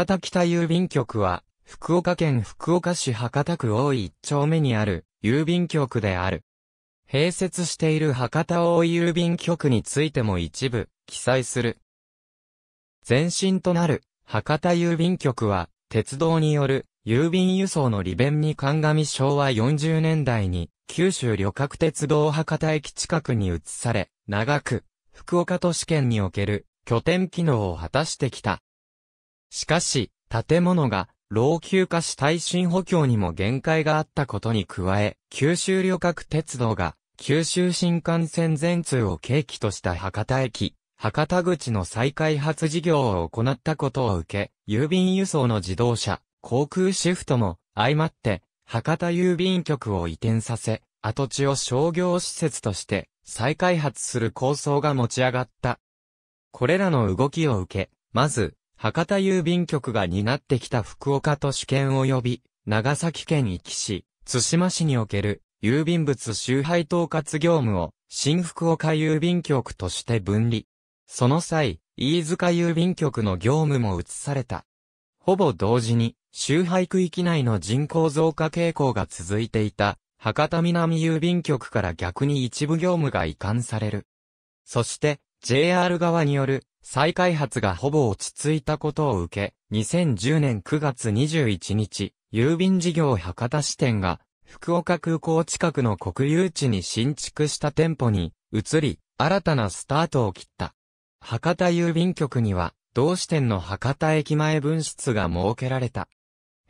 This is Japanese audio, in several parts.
博多北郵便局は、福岡県福岡市博多区大井1丁目にある郵便局である。併設している博多大井郵便局についても一部記載する。前身となる博多郵便局は、鉄道による郵便輸送の利便に鑑み昭和40年代に九州旅客鉄道博多駅近くに移され、長く福岡都市圏における拠点機能を果たしてきた。しかし、建物が老朽化し耐震補強にも限界があったことに加え、九州旅客鉄道が九州新幹線全通を契機とした博多駅、博多口の再開発事業を行ったことを受け、郵便輸送の自動車、航空シフトも相まって、博多郵便局を移転させ、跡地を商業施設として再開発する構想が持ち上がった。これらの動きを受け、まず、博多郵便局が担ってきた福岡都市圏及び、長崎県壱岐市、津島市における、郵便物集配統括業務を、新福岡郵便局として分離。その際、飯塚郵便局の業務も移された。ほぼ同時に、周配区域内の人口増加傾向が続いていた、博多南郵便局から逆に一部業務が移管される。そして、JR 側による再開発がほぼ落ち着いたことを受け、2010年9月21日、郵便事業博多支店が、福岡空港近くの国有地に新築した店舗に移り、新たなスタートを切った。博多郵便局には、同支店の博多駅前分室が設けられた。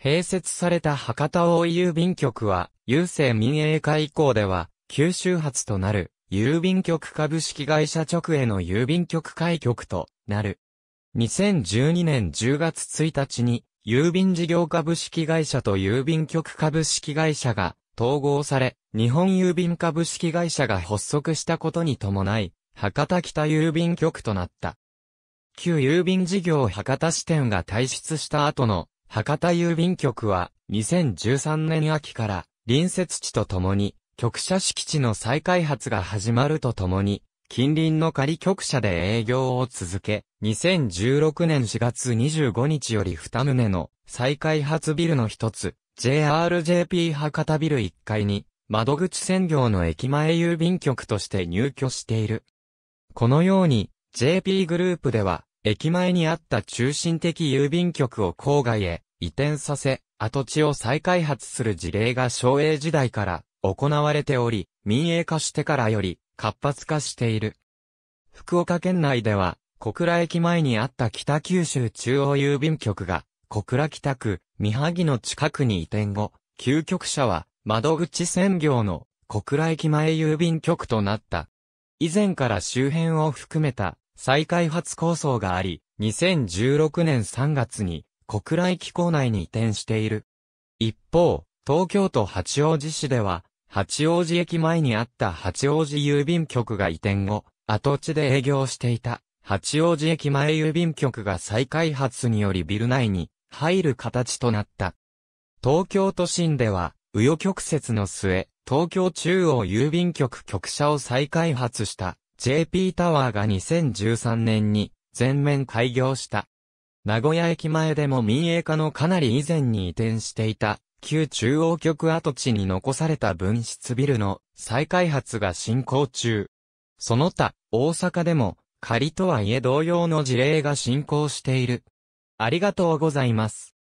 併設された博多大郵便局は、郵政民営化以降では、九州発となる郵便局株式会社直への郵便局開局となる。2012年10月1日に、郵便事業株式会社と郵便局株式会社が統合され、日本郵便株式会社が発足したことに伴い、博多北郵便局となった。旧郵便事業博多支店が退出した後の博多郵便局は2013年秋から隣接地とともに局舎敷地の再開発が始まるとともに、近隣の仮局舎で営業を続け、2016年4月25日より2棟の再開発ビルの一つ、JRJP 博多ビル1階に、窓口専業の駅前郵便局として入居している。このように、JP グループでは、駅前にあった中心的郵便局を郊外へ移転させ、跡地を再開発する事例が昭栄時代から行われており、民営化してからより活発化している。福岡県内では、小倉駅前にあった北九州中央郵便局が、小倉北区、三萩の近くに移転後、究極者は、窓口専業の小倉駅前郵便局となった。以前から周辺を含めた再開発構想があり、2016年3月に小倉駅構内に移転している。一方、東京都八王子市では、八王子駅前にあった八王子郵便局が移転後、跡地で営業していた、八王子駅前郵便局が再開発によりビル内に入る形となった。東京都心では、右予曲折の末、東京中央郵便局局舎を再開発した JP タワーが2013年に全面開業した。名古屋駅前でも民営化のかなり以前に移転していた旧中央局跡地に残された分室ビルの再開発が進行中。その他、大阪でも、仮とはいえ同様の事例が進行している。ありがとうございます。